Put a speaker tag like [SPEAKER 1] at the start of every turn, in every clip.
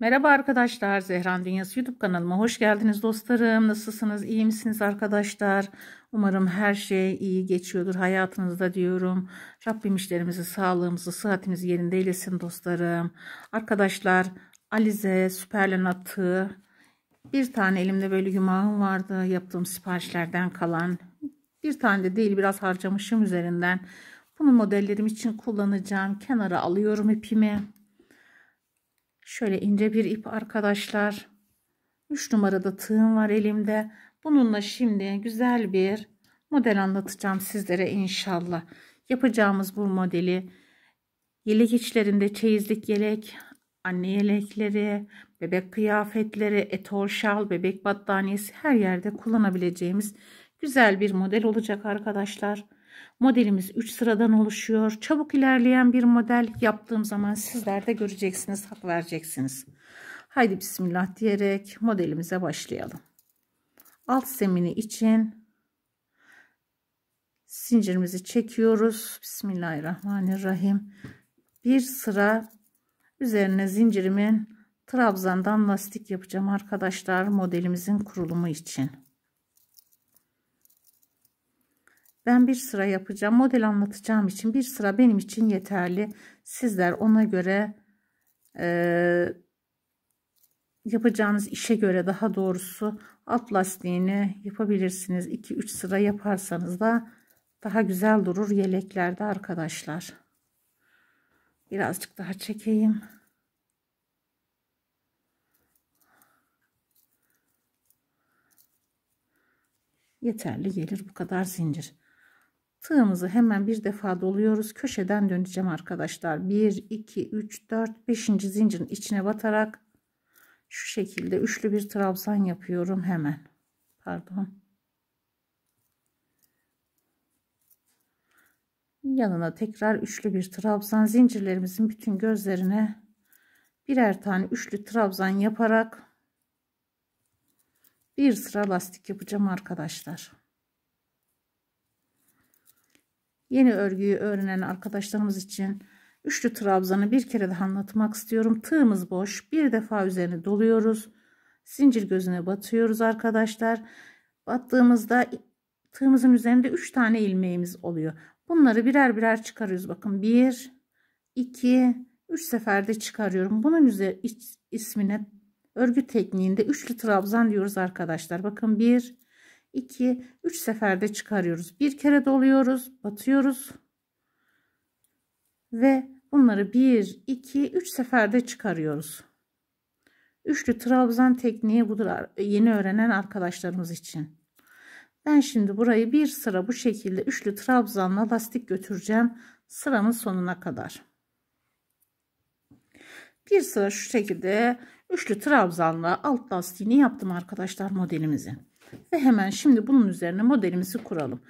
[SPEAKER 1] Merhaba arkadaşlar, Zehran Dünyası YouTube kanalıma hoş geldiniz dostlarım. Nasılsınız, iyi misiniz arkadaşlar? Umarım her şey iyi geçiyordur hayatınızda diyorum. Rabbim işlerimizi, sağlığımızı, sıhhatimizi yerinde eylesin dostlarım. Arkadaşlar, Alize süperlen attığı bir tane elimde böyle yumağım vardı. Yaptığım siparişlerden kalan bir tane de değil biraz harcamışım üzerinden. Bunu modellerim için kullanacağım. Kenara alıyorum ipimi. Şöyle ince bir ip arkadaşlar. 3 numarada tığım var elimde. Bununla şimdi güzel bir model anlatacağım sizlere inşallah. Yapacağımız bu modeli yelek içlerinde çeyizlik yelek, anne yelekleri, bebek kıyafetleri, etol şal, bebek battaniyesi her yerde kullanabileceğimiz güzel bir model olacak arkadaşlar. Modelimiz 3 sıradan oluşuyor. Çabuk ilerleyen bir model yaptığım zaman sizler de göreceksiniz, hak vereceksiniz. Haydi bismillah diyerek modelimize başlayalım. Alt zemini için zincirimizi çekiyoruz. Bismillahirrahmanirrahim. Bir sıra üzerine zincirimin trabzandan lastik yapacağım arkadaşlar modelimizin kurulumu için. Ben bir sıra yapacağım. Model anlatacağım için bir sıra benim için yeterli. Sizler ona göre e, yapacağınız işe göre daha doğrusu alt lastiğini yapabilirsiniz. 2-3 sıra yaparsanız da daha güzel durur yeleklerde arkadaşlar. Birazcık daha çekeyim. Yeterli gelir bu kadar zincir. Tığımızı hemen bir defa doluyoruz. Köşeden döneceğim arkadaşlar. 1, 2, 3, 4, 5. zincirin içine batarak şu şekilde üçlü bir trabzan yapıyorum hemen. Pardon. Yanına tekrar üçlü bir trabzan zincirlerimizin bütün gözlerine birer tane üçlü trabzan yaparak bir sıra lastik yapacağım arkadaşlar. Yeni örgüyü öğrenen arkadaşlarımız için üçlü trabzanı bir kere daha anlatmak istiyorum. Tığımız boş. Bir defa üzerine doluyoruz. Zincir gözüne batıyoruz arkadaşlar. Battığımızda tığımızın üzerinde 3 tane ilmeğimiz oluyor. Bunları birer birer çıkarıyoruz. Bakın 1, 2, 3 seferde çıkarıyorum. Bunun üzeri ismine örgü tekniğinde üçlü trabzan diyoruz arkadaşlar. Bakın 1, 2 3 seferde çıkarıyoruz. Bir kere doluyoruz, batıyoruz. Ve bunları 1 2 3 seferde çıkarıyoruz. Üçlü trabzan tekniği budur yeni öğrenen arkadaşlarımız için. Ben şimdi burayı bir sıra bu şekilde üçlü trabzanla lastik götüreceğim sıramın sonuna kadar. Bir sıra şu şekilde üçlü trabzanla alt lastiğini yaptım arkadaşlar modelimizi. Ve hemen şimdi bunun üzerine modelimizi kuralım.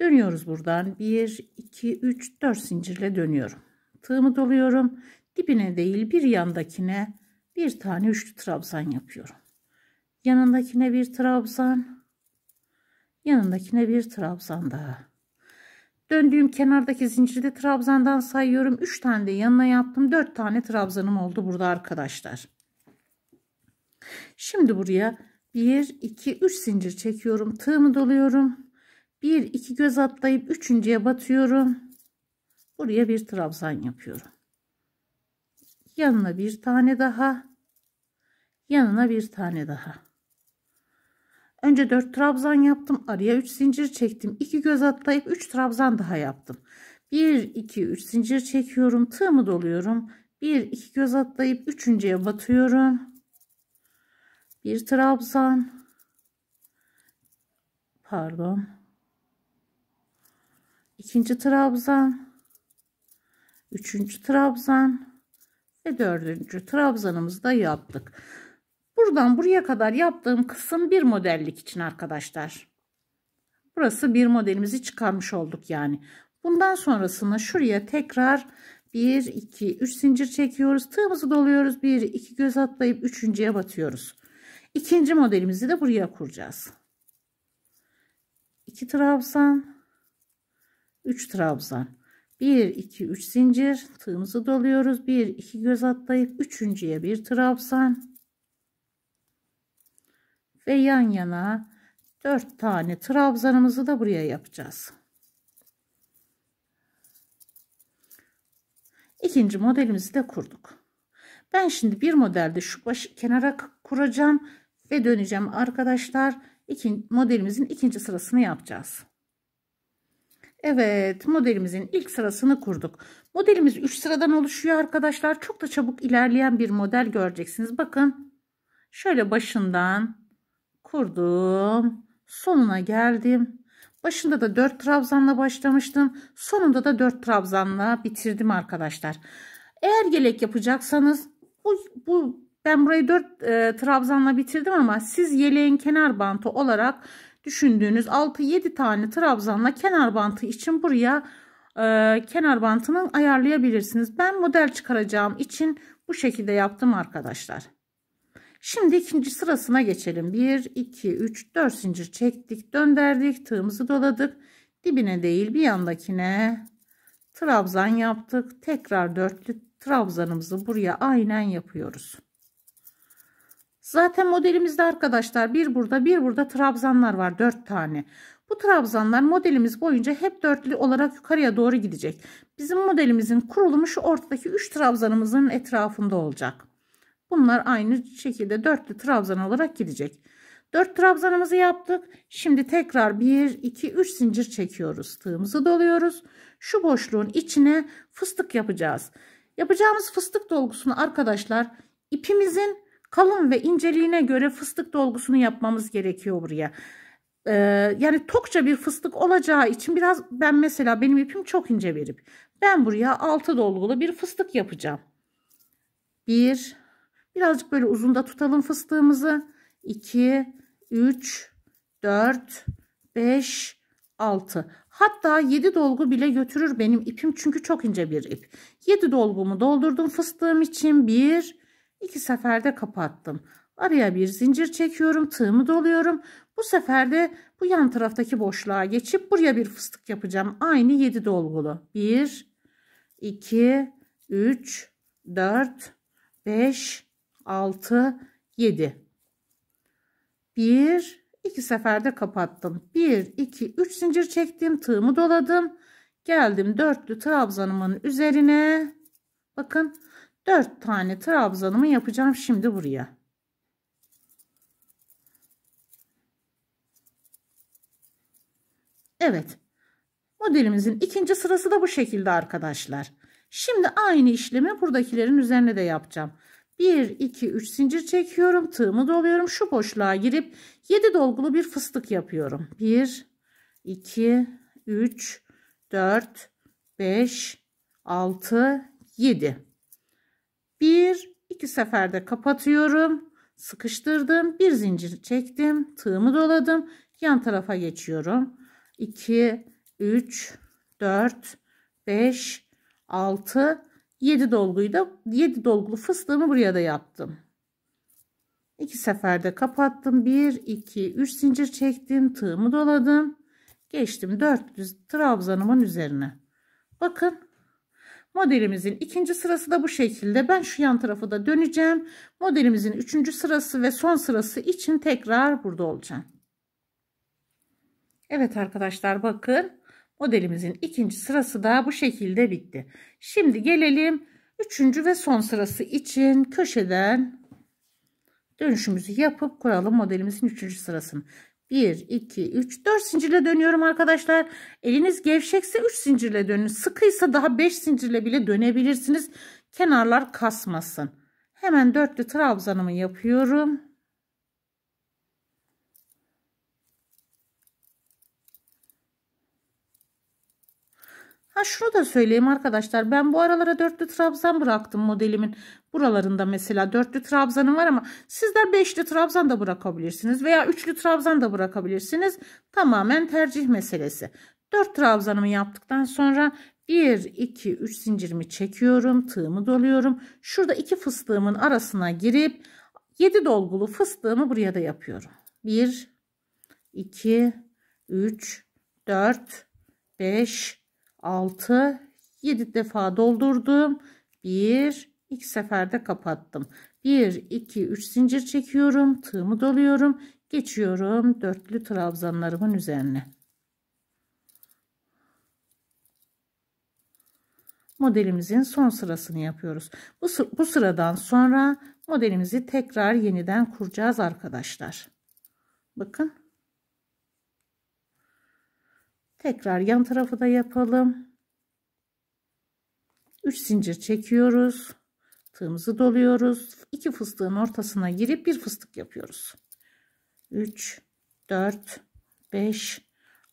[SPEAKER 1] Dönüyoruz buradan. 1, 2, 3, 4 zincirle dönüyorum. Tığımı doluyorum. Dibine değil bir yandakine bir tane üçlü trabzan yapıyorum. Yanındakine bir trabzan. Yanındakine bir trabzan daha. Döndüğüm kenardaki zincirde trabzandan sayıyorum. 3 tane de yanına yaptım. 4 tane trabzanım oldu burada arkadaşlar. Şimdi buraya 1 2 3 zincir çekiyorum tığımı doluyorum 1 2 göz atlayıp üçüncüye batıyorum buraya bir trabzan yapıyorum yanına bir tane daha yanına bir tane daha önce 4 trabzan yaptım araya 3 zincir çektim 2 göz atlayıp 3 trabzan daha yaptım 1 2 3 zincir çekiyorum tığımı doluyorum 1 2 göz atlayıp üçüncüye batıyorum bir trabzan pardon ikinci trabzan üçüncü trabzan ve dördüncü trabzanımızı da yaptık buradan buraya kadar yaptığım kısım bir modellik için arkadaşlar burası bir modelimizi çıkarmış olduk yani bundan sonrasına şuraya tekrar 1 2 3 zincir çekiyoruz tığımızı doluyoruz 1 2 göz atlayıp üçüncüye batıyoruz İkinci modelimizi de buraya kuracağız. 2 trabzan 3 trabzan 1 2 3 zincir tığımızı doluyoruz 1 2 göz atlayıp üçüncüye bir trabzan ve yan yana 4 tane trabzanımızı da buraya yapacağız. İkinci modelimizi de kurduk. Ben şimdi bir modelde şu baş kenara kuracağım ve döneceğim arkadaşlar. İkin, modelimizin ikinci sırasını yapacağız. Evet modelimizin ilk sırasını kurduk. Modelimiz 3 sıradan oluşuyor arkadaşlar. Çok da çabuk ilerleyen bir model göreceksiniz. Bakın şöyle başından kurdum. Sonuna geldim. Başında da 4 trabzanla başlamıştım. Sonunda da 4 trabzanla bitirdim arkadaşlar. Eğer yelek yapacaksanız bu, bu ben burayı 4 e, trabzanla bitirdim ama siz yeleğin kenar bantı olarak düşündüğünüz 6-7 tane trabzanla kenar bantı için buraya e, kenar bantını ayarlayabilirsiniz. Ben model çıkaracağım için bu şekilde yaptım arkadaşlar. Şimdi ikinci sırasına geçelim. 1, 2, 3, 4 zincir çektik, döndürdük, tığımızı doladık. Dibine değil bir yandakine trabzan yaptık. Tekrar dörtlü trabzanımızı buraya aynen yapıyoruz. Zaten modelimizde arkadaşlar bir burada bir burada trabzanlar var 4 tane. Bu trabzanlar modelimiz boyunca hep dörtlü olarak yukarıya doğru gidecek. Bizim modelimizin kurulumu şu ortadaki 3 trabzanımızın etrafında olacak. Bunlar aynı şekilde dörtlü trabzan olarak gidecek. 4 trabzanımızı yaptık. Şimdi tekrar 1, 2, 3 zincir çekiyoruz. Tığımızı doluyoruz. Şu boşluğun içine fıstık yapacağız. Yapacağımız fıstık dolgusunu arkadaşlar ipimizin kalın ve inceliğine göre fıstık dolgusunu yapmamız gerekiyor buraya. Ee, yani tokça bir fıstık olacağı için biraz ben mesela benim ipim çok ince bir ip. Ben buraya 6 dolgulu bir fıstık yapacağım. 1 birazcık böyle uzun da tutalım fıstığımızı. 2 3 4 5 6 hatta 7 dolgu bile götürür benim ipim çünkü çok ince bir ip 7 dolgumu doldurdum fıstığım için 1 İki seferde kapattım. Araya bir zincir çekiyorum, tığımı doluyorum. Bu sefer de bu yan taraftaki boşluğa geçip buraya bir fıstık yapacağım. Aynı 7 dolgulu. 1, 2, 3, 4, 5, 6, 7. 1, 2 seferde kapattım. 1, 2, 3 zincir çektim. Tığımı doladım. Geldim dörtlü trabzanımın üzerine. Bakın 4 tane trabzanımı yapacağım şimdi buraya. Evet. Modelimizin ikinci sırası da bu şekilde arkadaşlar. Şimdi aynı işlemi buradakilerin üzerine de yapacağım. 1, 2, 3 zincir çekiyorum. Tığımı doluyorum. Şu boşluğa girip 7 dolgulu bir fıstık yapıyorum. 1, 2, 3, 4, 5, 6, 7. Bir, iki seferde kapatıyorum. Sıkıştırdım. Bir zincir çektim. Tığımı doladım. Yan tarafa geçiyorum. 2, 3, 4, 5, 6, 7 dolguyu da 7 dolgulu fıstığımı buraya da yaptım. 2 seferde kapattım. 1, 2, 3 zincir çektim. Tığımı doladım. Geçtim 400 trabzanımın üzerine. Bakın Modelimizin ikinci sırası da bu şekilde. Ben şu yan tarafı da döneceğim. Modelimizin üçüncü sırası ve son sırası için tekrar burada olacağım. Evet arkadaşlar bakın. Modelimizin ikinci sırası da bu şekilde bitti. Şimdi gelelim üçüncü ve son sırası için köşeden dönüşümüzü yapıp kuralım modelimizin üçüncü sırasını. 1, 2, 3, 4 zincirle dönüyorum arkadaşlar. Eliniz gevşekse 3 zincirle dönün. Sıkıysa daha 5 zincirle bile dönebilirsiniz. Kenarlar kasmasın. Hemen dörtlü trabzanımı yapıyorum. Ha şunu da söyleyeyim arkadaşlar. Ben bu aralara dörtlü trabzan bıraktım modelimin. Buralarında mesela dörtlü trabzanım var ama sizler beşli trabzan da bırakabilirsiniz. Veya üçlü trabzan da bırakabilirsiniz. Tamamen tercih meselesi. Dört trabzanımı yaptıktan sonra bir iki üç zincirimi çekiyorum. Tığımı doluyorum. Şurada iki fıstığımın arasına girip yedi dolgulu fıstığımı buraya da yapıyorum. Bir iki üç dört beş 6 7 defa doldurdum 1 2 seferde kapattım 1 2 3 zincir çekiyorum tığımı doluyorum geçiyorum dörtlü trabzanlarımın üzerine modelimizin son sırasını yapıyoruz bu, bu sıradan sonra modelimizi tekrar yeniden kuracağız arkadaşlar bakın tekrar yan tarafı da yapalım 3 zincir çekiyoruz tığımızı doluyoruz iki fıstığın ortasına girip bir fıstık yapıyoruz 3 4 5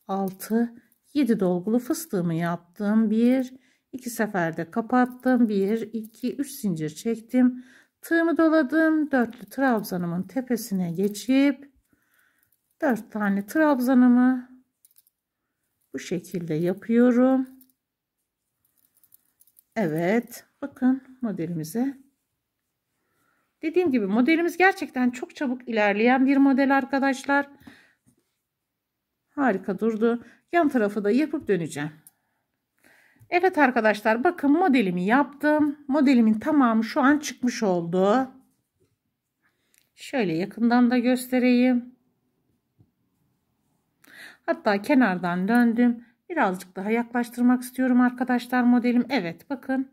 [SPEAKER 1] 6 7 dolgulu fıstığımı yaptım 1 2 seferde kapattım 1 2 3 zincir çektim tığımı doladım dörtlü trabzanımın tepesine geçip dört tane trabzanımı bu şekilde yapıyorum. Evet bakın modelimize. Dediğim gibi modelimiz gerçekten çok çabuk ilerleyen bir model arkadaşlar. Harika durdu. Yan tarafı da yapıp döneceğim. Evet arkadaşlar bakın modelimi yaptım. Modelimin tamamı şu an çıkmış oldu. Şöyle yakından da göstereyim. Hatta kenardan döndüm. Birazcık daha yaklaştırmak istiyorum arkadaşlar modelim. Evet bakın.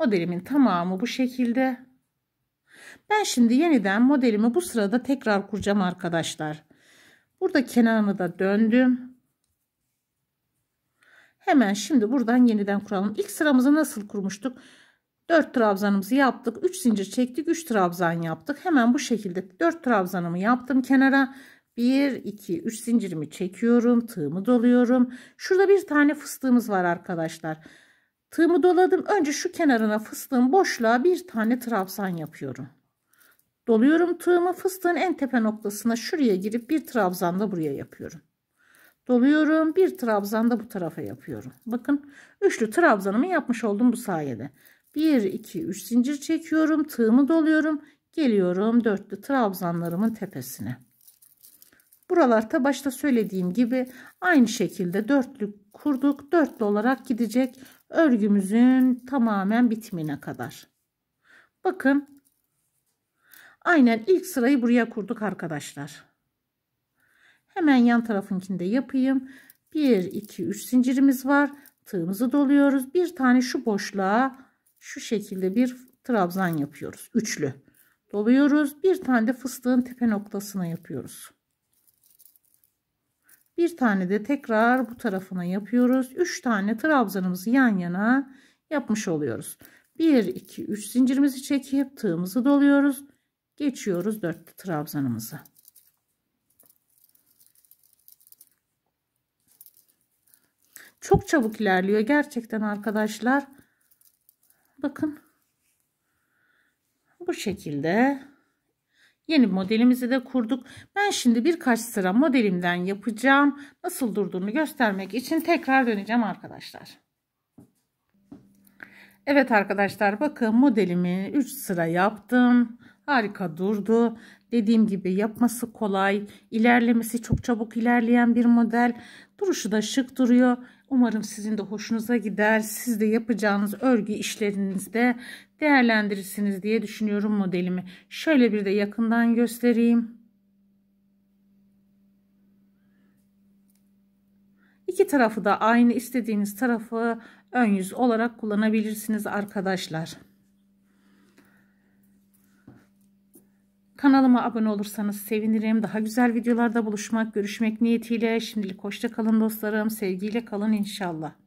[SPEAKER 1] Modelimin tamamı bu şekilde. Ben şimdi yeniden modelimi bu sırada tekrar kuracağım arkadaşlar. Burada kenarını da döndüm. Hemen şimdi buradan yeniden kuralım. İlk sıramızı nasıl kurmuştuk? 4 trabzanımızı yaptık. 3 zincir çektik. 3 trabzan yaptık. Hemen bu şekilde 4 trabzanımı yaptım kenara. 1, 2, 3 zincirimi çekiyorum. Tığımı doluyorum. Şurada bir tane fıstığımız var arkadaşlar. Tığımı doladım. Önce şu kenarına fıstığın boşluğa bir tane trabzan yapıyorum. Doluyorum tığımı fıstığın en tepe noktasına şuraya girip bir trabzan da buraya yapıyorum. Doluyorum bir trabzan da bu tarafa yapıyorum. Bakın üçlü trabzanımı yapmış oldum bu sayede. 1, 2, 3 zincir çekiyorum. Tığımı doluyorum. Geliyorum dörtlü trabzanlarımın tepesine. Buralarda başta söylediğim gibi aynı şekilde dörtlük kurduk. Dörtlü olarak gidecek örgümüzün tamamen bitimine kadar. Bakın aynen ilk sırayı buraya kurduk arkadaşlar. Hemen yan tarafınkini de yapayım. 1, 2, 3 zincirimiz var. Tığımızı doluyoruz. Bir tane şu boşluğa şu şekilde bir trabzan yapıyoruz. Üçlü. Doluyoruz. Bir tane de fıstığın tepe noktasına yapıyoruz. Bir tane de tekrar bu tarafına yapıyoruz. 3 tane trabzanımızı yan yana yapmış oluyoruz. 1, 2, 3 zincirimizi çekip tığımızı doluyoruz. Geçiyoruz 4 trabzanımızı. Çok çabuk ilerliyor gerçekten arkadaşlar. Bakın. Bu şekilde Yeni modelimizi de kurduk. Ben şimdi birkaç sıra modelimden yapacağım. Nasıl durduğunu göstermek için tekrar döneceğim arkadaşlar. Evet arkadaşlar bakın modelimi 3 sıra yaptım. Harika durdu. Dediğim gibi yapması kolay, ilerlemesi çok çabuk ilerleyen bir model. Duruşu da şık duruyor. Umarım sizin de hoşunuza gider. Siz de yapacağınız örgü işlerinizde değerlendirirsiniz diye düşünüyorum modelimi. Şöyle bir de yakından göstereyim. İki tarafı da aynı istediğiniz tarafı ön yüz olarak kullanabilirsiniz arkadaşlar. Kanalıma abone olursanız sevinirim. Daha güzel videolarda buluşmak, görüşmek niyetiyle. Şimdilik hoşça kalın dostlarım. Sevgiyle kalın inşallah.